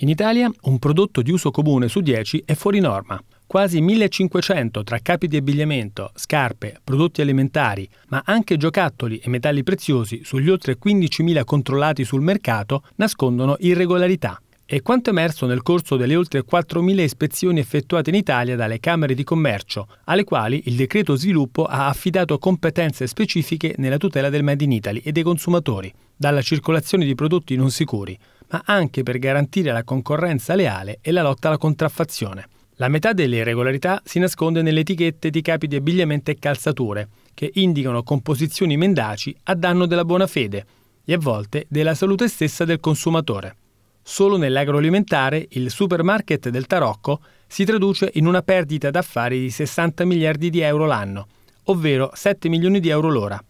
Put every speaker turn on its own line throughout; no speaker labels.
In Italia un prodotto di uso comune su 10 è fuori norma. Quasi 1500 tra capi di abbigliamento, scarpe, prodotti alimentari, ma anche giocattoli e metalli preziosi sugli oltre 15.000 controllati sul mercato nascondono irregolarità. E quanto emerso nel corso delle oltre 4.000 ispezioni effettuate in Italia dalle Camere di Commercio, alle quali il decreto sviluppo ha affidato competenze specifiche nella tutela del Made in Italy e dei consumatori, dalla circolazione di prodotti non sicuri, ma anche per garantire la concorrenza leale e la lotta alla contraffazione. La metà delle irregolarità si nasconde nelle etichette di capi di abbigliamento e calzature, che indicano composizioni mendaci a danno della buona fede e a volte della salute stessa del consumatore. Solo nell'agroalimentare il supermarket del Tarocco si traduce in una perdita d'affari di 60 miliardi di euro l'anno, ovvero 7 milioni di euro l'ora.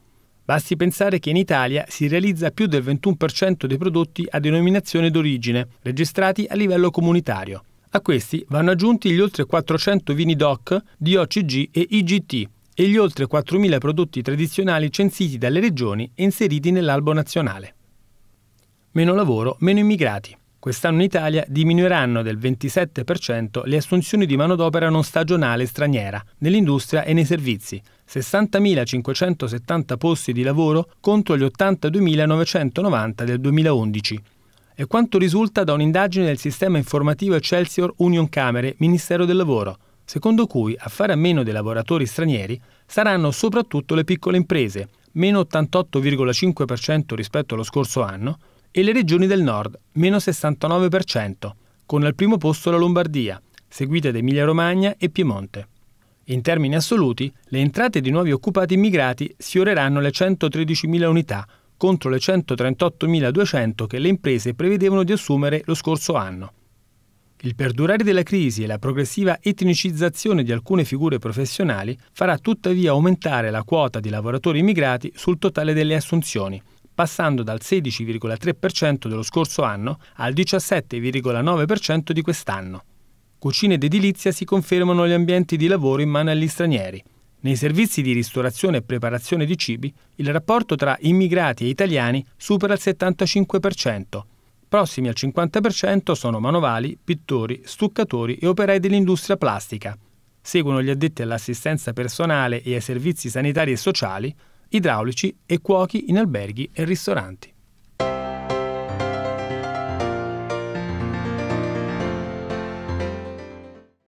Basti pensare che in Italia si realizza più del 21% dei prodotti a denominazione d'origine, registrati a livello comunitario. A questi vanno aggiunti gli oltre 400 vini DOC, DOCG e IGT e gli oltre 4.000 prodotti tradizionali censiti dalle regioni e inseriti nell'albo nazionale. Meno lavoro, meno immigrati. Quest'anno in Italia diminuiranno del 27% le assunzioni di manodopera non stagionale straniera nell'industria e nei servizi, 60.570 posti di lavoro contro gli 82.990 del 2011. È quanto risulta da un'indagine del sistema informativo Excelsior Union Camere Ministero del Lavoro, secondo cui a fare a meno dei lavoratori stranieri saranno soprattutto le piccole imprese, meno 88,5% rispetto allo scorso anno, e le regioni del nord, meno 69%, con al primo posto la Lombardia, seguita da Emilia-Romagna e Piemonte. In termini assoluti, le entrate di nuovi occupati immigrati sfioreranno le 113.000 unità contro le 138.200 che le imprese prevedevano di assumere lo scorso anno. Il perdurare della crisi e la progressiva etnicizzazione di alcune figure professionali farà tuttavia aumentare la quota di lavoratori immigrati sul totale delle assunzioni, passando dal 16,3% dello scorso anno al 17,9% di quest'anno. Cucina ed edilizia si confermano gli ambienti di lavoro in mano agli stranieri. Nei servizi di ristorazione e preparazione di cibi, il rapporto tra immigrati e italiani supera il 75%. Prossimi al 50% sono manovali, pittori, stuccatori e operai dell'industria plastica. Seguono gli addetti all'assistenza personale e ai servizi sanitari e sociali, idraulici e cuochi in alberghi e ristoranti.